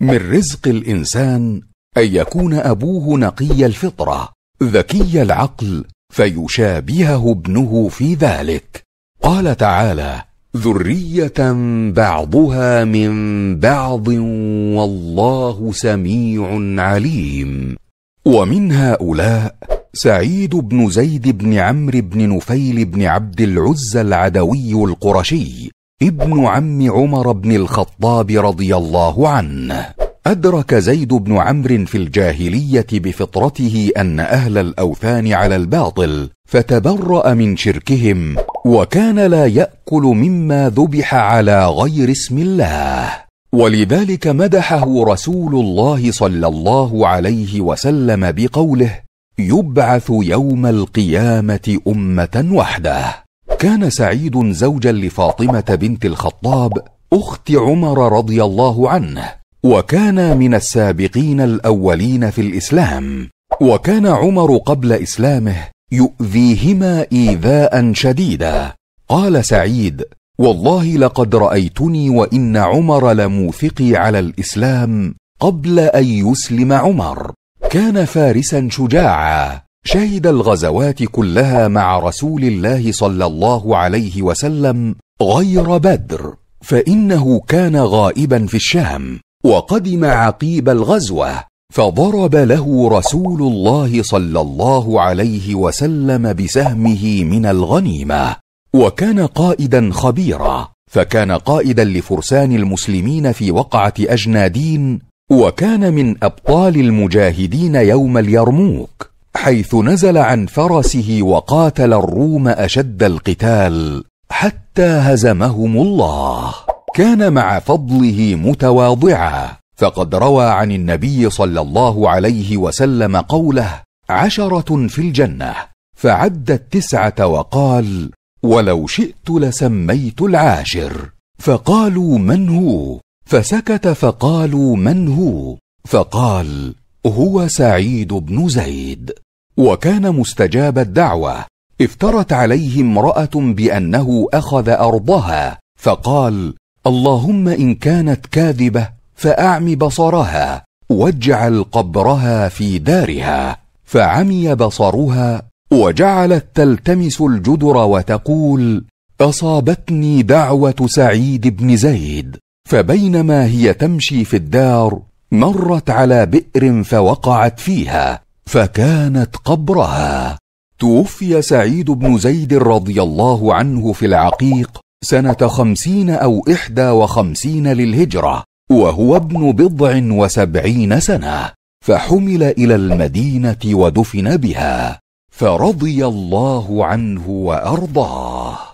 من رزق الانسان ان يكون ابوه نقي الفطره ذكي العقل فيشابهه ابنه في ذلك قال تعالى ذريه بعضها من بعض والله سميع عليم ومن هؤلاء سعيد بن زيد بن عمرو بن نفيل بن عبد العزى العدوي القرشي ابن عم عمر بن الخطاب رضي الله عنه ادرك زيد بن عمرو في الجاهليه بفطرته ان اهل الاوثان على الباطل فتبرا من شركهم وكان لا ياكل مما ذبح على غير اسم الله ولذلك مدحه رسول الله صلى الله عليه وسلم بقوله يبعث يوم القيامه امه وحده كان سعيد زوجا لفاطمه بنت الخطاب اخت عمر رضي الله عنه وكانا من السابقين الاولين في الاسلام وكان عمر قبل اسلامه يؤذيهما ايذاء شديدا قال سعيد والله لقد رايتني وان عمر لموثقي على الاسلام قبل ان يسلم عمر كان فارسا شجاعا شهد الغزوات كلها مع رسول الله صلى الله عليه وسلم غير بدر فانه كان غائبا في الشام وقدم عقيب الغزوه فضرب له رسول الله صلى الله عليه وسلم بسهمه من الغنيمه وكان قائدا خبيرا فكان قائدا لفرسان المسلمين في وقعه اجنادين وكان من ابطال المجاهدين يوم اليرموك حيث نزل عن فرسه وقاتل الروم اشد القتال حتى هزمهم الله كان مع فضله متواضعا فقد روى عن النبي صلى الله عليه وسلم قوله عشره في الجنه فعد التسعه وقال ولو شئت لسميت العاشر فقالوا من هو فسكت فقالوا من هو فقال هو سعيد بن زيد وكان مستجاب الدعوه افترت عليه امراه بانه اخذ ارضها فقال اللهم ان كانت كاذبه فاعم بصرها واجعل قبرها في دارها فعمي بصرها وجعلت تلتمس الجدر وتقول اصابتني دعوه سعيد بن زيد فبينما هي تمشي في الدار مرت على بئر فوقعت فيها فكانت قبرها توفي سعيد بن زيد رضي الله عنه في العقيق سنة خمسين أو إحدى وخمسين للهجرة وهو ابن بضع وسبعين سنة فحمل إلى المدينة ودفن بها فرضي الله عنه وأرضاه